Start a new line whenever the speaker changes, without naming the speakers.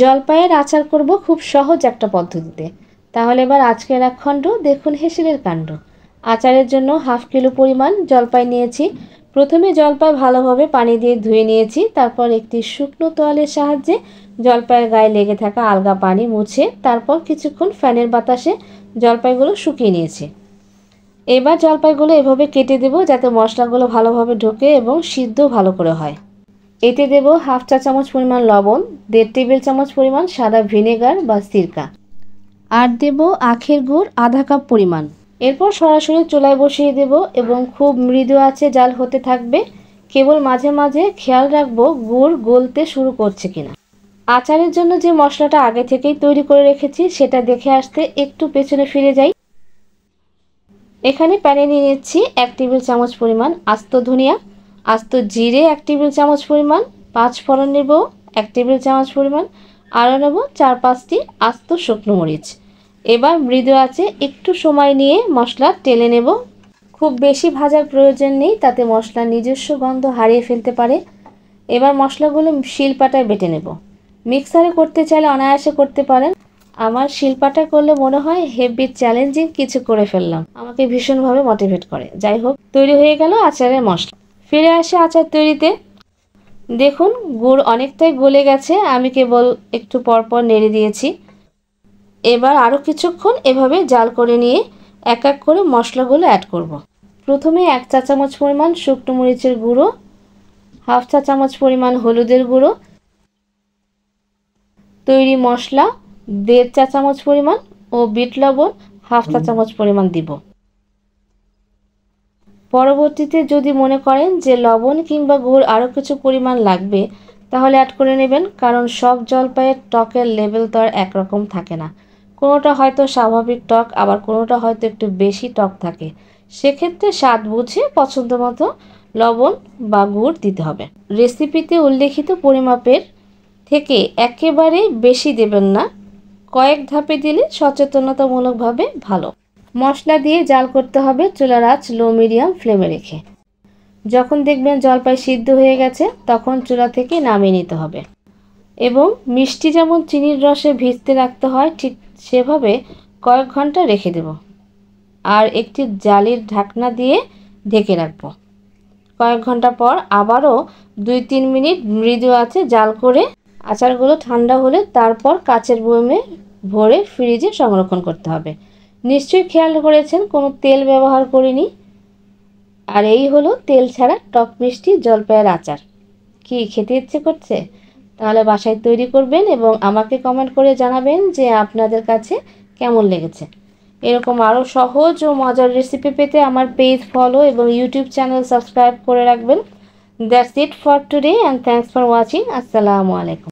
জলপাইয়ের আচার করব খুব সহজ একটা পদ্ধতিতে তাহলে এবার আজকের এক খণ্ড দেখুন হেসিলের কাণ্ড আচারের জন্য হাফ কিলো পরিমাণ জলপাই নিয়েছি প্রথমে জলপাই ভালোভাবে পানি দিয়ে ধুয়ে নিয়েছি তারপর একটি শুকনো তোয়ালের সাহায্যে জলপাইয়ের গায়ে লেগে থাকা আলগা পানি মুছে তারপর কিছুক্ষণ ফ্যানের বাতাসে জলপাইগুলো শুকিয়ে নিয়েছি এবার জলপাইগুলো এভাবে কেটে দেব যাতে মশলাগুলো ভালোভাবে ঢোকে এবং সিদ্ধ ভালো করে হয় এতে দেব হাফ চা চামচ পরিমাণ লবণ দেড় টেবিল চামচ পরিমাণ সাদা ভিনেগার বা সিরকা আর দেব আখের গুড় আধা কাপ পরিমাণ এরপর সরাসরি চুলায় বসিয়ে দেব এবং খুব মৃদু আছে জাল হতে থাকবে কেবল মাঝে মাঝে খেয়াল রাখবো গুড় গলতে শুরু করছে কিনা আচারের জন্য যে মশলাটা আগে থেকেই তৈরি করে রেখেছি সেটা দেখে আসতে একটু পেছনে ফিরে যাই এখানে প্যানে নিয়ে নিচ্ছি এক টেবিল চামচ পরিমাণ আস্ত ধনিয়া আস্ত জিরে এক টেবিল চামচ পরিমাণ পাঁচ ফোড়ন নেব এক টেবিল চামচ পরিমাণ আরও নেব চার পাঁচটি আস্ত শুকনো মরিচ এবার মৃদু আছে একটু সময় নিয়ে মশলা টেলে নেব খুব বেশি ভাজার প্রয়োজন নেই তাতে মশলা নিজস্ব গন্ধ হারিয়ে ফেলতে পারে এবার মশলাগুলো শিলপাটায় বেটে নেব মিক্সারে করতে চাইলে অনায়াসে করতে পারেন আমার শিলপাটা করলে মনে হয় হেভি চ্যালেঞ্জিং কিছু করে ফেললাম আমাকে ভীষণভাবে মোটিভেট করে যাই হোক তৈরি হয়ে গেল আচারের মশলা ফিরে আসে আচার তৈরিতে দেখুন গুড় অনেকটাই গলে গেছে আমি কেবল একটু পরপর নেড়ে দিয়েছি এবার আরও কিছুক্ষণ এভাবে জাল করে নিয়ে এক এক করে মশলাগুলো অ্যাড করব। প্রথমে এক চা চামচ পরিমাণ শুকনো মরিচের গুঁড়ো হাফ চা চামচ পরিমাণ হলুদের গুঁড়ো তৈরি মশলা দেড় চা চামচ পরিমাণ ও বিট লবণ হাফ চা চামচ পরিমাণ দিব পরবর্তীতে যদি মনে করেন যে লবণ কিংবা গুড় আরও কিছু পরিমাণ লাগবে তাহলে অ্যাড করে নেবেন কারণ সব জলপাইয়ের টকের লেভেল তো আর একরকম থাকে না কোনোটা হয়তো স্বাভাবিক টক আবার কোনোটা হয়তো একটু বেশি টক থাকে সেক্ষেত্রে স্বাদ বুঝে পছন্দ মতো লবণ বা গুড় দিতে হবে রেসিপিতে উল্লেখিত পরিমাপের থেকে একেবারে বেশি দেবেন না কয়েক ধাপে দিলে সচেতনতামূলকভাবে ভালো মশলা দিয়ে জাল করতে হবে চুলার আঁচ লো মিডিয়াম ফ্লেমে রেখে যখন দেখবেন জলপাই সিদ্ধ হয়ে গেছে তখন চুলা থেকে নামিয়ে নিতে হবে এবং মিষ্টি যেমন চিনির রসে ভিজতে রাখতে হয় ঠিক সেভাবে কয়েক ঘন্টা রেখে দেব আর একটি জালির ঢাকনা দিয়ে ঢেকে রাখবো কয়েক ঘন্টা পর আবারও দুই তিন মিনিট মৃদু আছে জাল করে আচারগুলো ঠান্ডা হলে তারপর কাচের বয়মে ভরে ফ্রিজে সংরক্ষণ করতে হবে নিশ্চয়ই খেয়াল করেছেন কোনো তেল ব্যবহার করিনি আর এই হলো তেল ছাড়া টক মিষ্টি জলপাইয়ের আচার কি খেতে ইচ্ছে করছে তাহলে বাসায় তৈরি করবেন এবং আমাকে কমেন্ট করে জানাবেন যে আপনাদের কাছে কেমন লেগেছে এরকম আরও সহজ ও মজার রেসিপি পেতে আমার পেজ ফলো এবং ইউটিউব চ্যানেল সাবস্ক্রাইব করে রাখবেন that's it for today and thanks for watching আসসালামু আলাইকুম